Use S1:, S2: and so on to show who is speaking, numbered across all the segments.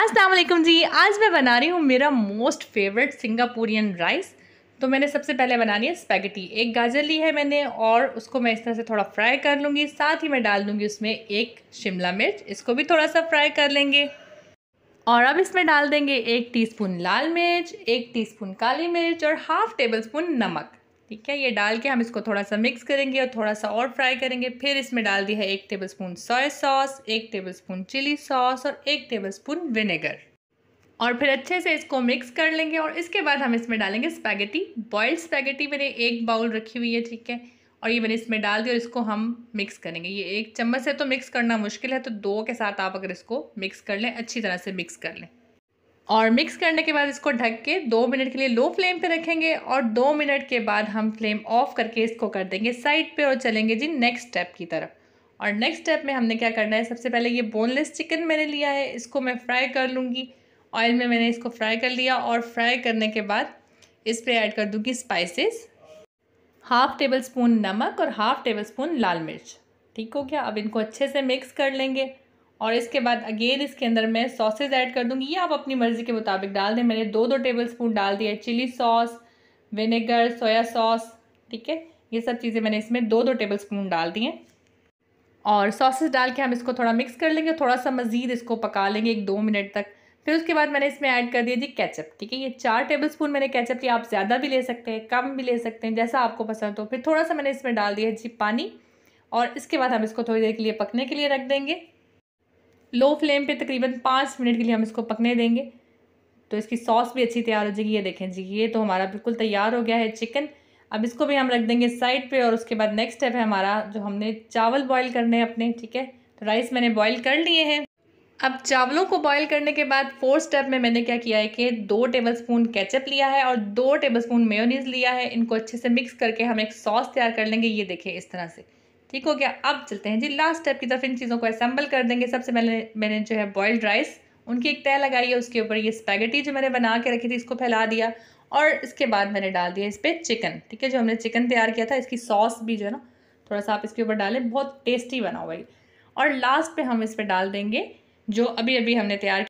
S1: अस्सलाम जी आज मैं बना रही हूँ मेरा मोस्ट फेवरेट सिंगापुरियन राइस तो मैंने सबसे पहले बनानी है स्पैगेटी एक गाजर ली है मैंने और उसको मैं इस तरह से थोड़ा फ्राई कर लूँगी साथ ही मैं डाल दूँगी उसमें एक शिमला मिर्च इसको भी थोड़ा सा फ्राई कर लेंगे और अब इसमें डाल देंगे एक टीस्पून लाल मिर्च एक टीस्पून काली मिर्च और हाफ़ टेबल स्पून नमक ठीक है ये डाल के हम इसको थोड़ा सा मिक्स करेंगे और थोड़ा सा और फ्राई करेंगे फिर इसमें डाल दिया है एक टेबलस्पून सोया सॉस एक टेबलस्पून चिली सॉस और एक टेबलस्पून विनेगर और फिर अच्छे से इसको मिक्स कर लेंगे और इसके बाद हम इसमें डालेंगे स्पैगेटी बॉयल्ड स्पैगेटी मैंने एक बाउल रखी हुई है ठीक है और ये मैंने इसमें डाल दिया और इसको हम मिक्स करेंगे ये एक चम्मच से तो मिक्स करना मुश्किल है तो दो के साथ आप अगर इसको मिक्स कर लें अच्छी तरह से मिक्स कर लें और मिक्स करने के बाद इसको ढक के दो मिनट के लिए लो फ्लेम पे रखेंगे और दो मिनट के बाद हम फ्लेम ऑफ करके इसको कर देंगे साइड पे और चलेंगे जी नेक्स्ट स्टेप की तरफ और नेक्स्ट स्टेप में हमने क्या करना है सबसे पहले ये बोनलेस चिकन मैंने लिया है इसको मैं फ्राई कर लूँगी ऑयल में मैंने इसको फ्राई कर लिया और फ्राई करने के बाद इस पर ऐड कर दूँगी स्पाइसिस हाफ़ टेबल स्पून नमक और हाफ़ टेबल स्पून लाल मिर्च ठीक हो गया अब इनको अच्छे से मिक्स कर लेंगे और इसके बाद अगेन इसके अंदर मैं सॉसेज ऐड कर दूँगी ये आप अपनी मर्ज़ी के मुताबिक डाल दें मैंने दो दो टेबल स्पून डाल दिया है chilli sauce vinegar soya sauce ठीक है ये सब चीज़ें मैंने इसमें दो दो टेबल स्पून डाल दी हैं और सॉसेज डाल के हम इसको थोड़ा मिक्स कर लेंगे थोड़ा सा मज़ीद इसको पका लेंगे एक दो मिनट तक फिर उसके बाद मैंने इसमें ऐड कर दिया जी कैचअप ठीक है ये चार टेबल स्पून मैंने कैचअप लिया आप ज़्यादा भी ले सकते हैं कम भी ले सकते हैं जैसा आपको पसंद हो फिर थोड़ा सा मैंने इसमें डाल दिया जी पानी और इसके बाद हम इसको थोड़ी देर के लिए पकने के लिए रख देंगे लो फ्लेम पे तकरीबन पाँच मिनट के लिए हम इसको पकने देंगे तो इसकी सॉस भी अच्छी तैयार हो जाएगी ये देखें जी ये तो हमारा बिल्कुल तैयार हो गया है चिकन अब इसको भी हम रख देंगे साइड पे और उसके बाद नेक्स्ट स्टेप है हमारा जो हमने चावल बॉईल करने हैं अपने ठीक है तो राइस मैंने बॉईल कर लिए हैं अब चावलों को बॉईल करने के बाद फोर्थ स्टेप में मैंने क्या किया है कि दो टेबल स्पून कैचअप लिया है और दो टेबल स्पून लिया है इनको अच्छे से मिक्स करके हम एक सॉस तैयार कर लेंगे ये देखें इस तरह से ठीक हो गया अब चलते हैं जी लास्ट स्टेप की तरफ इन चीज़ों को असम्बल कर देंगे सबसे पहले मैंने जो है बॉयल्ड राइस उनकी एक तय लगाई है उसके ऊपर ये स्पैगेटी जो मैंने बना के रखी थी इसको फैला दिया और इसके बाद मैंने डाल दिया इस पर चिकन ठीक है जो हमने चिकन तैयार किया था इसकी सॉस भी जो है ना थोड़ा सा आप इसके ऊपर डालें बहुत टेस्टी बना हुआ ये और लास्ट पे हम इस पर डाल देंगे जो अभी अभी हमने तैयार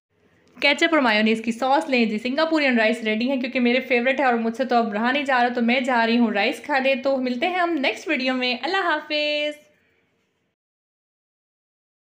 S1: कैचअप और मायोनीस की सॉस लें जी सिंगापुरियन राइस रेडी है क्योंकि मेरे फेवरेट है और मुझसे तो अब रहा नहीं जा रहा तो मैं जा रही हूँ राइस खाने तो मिलते हैं हम नेक्स्ट वीडियो में अल्लाह हाफिज़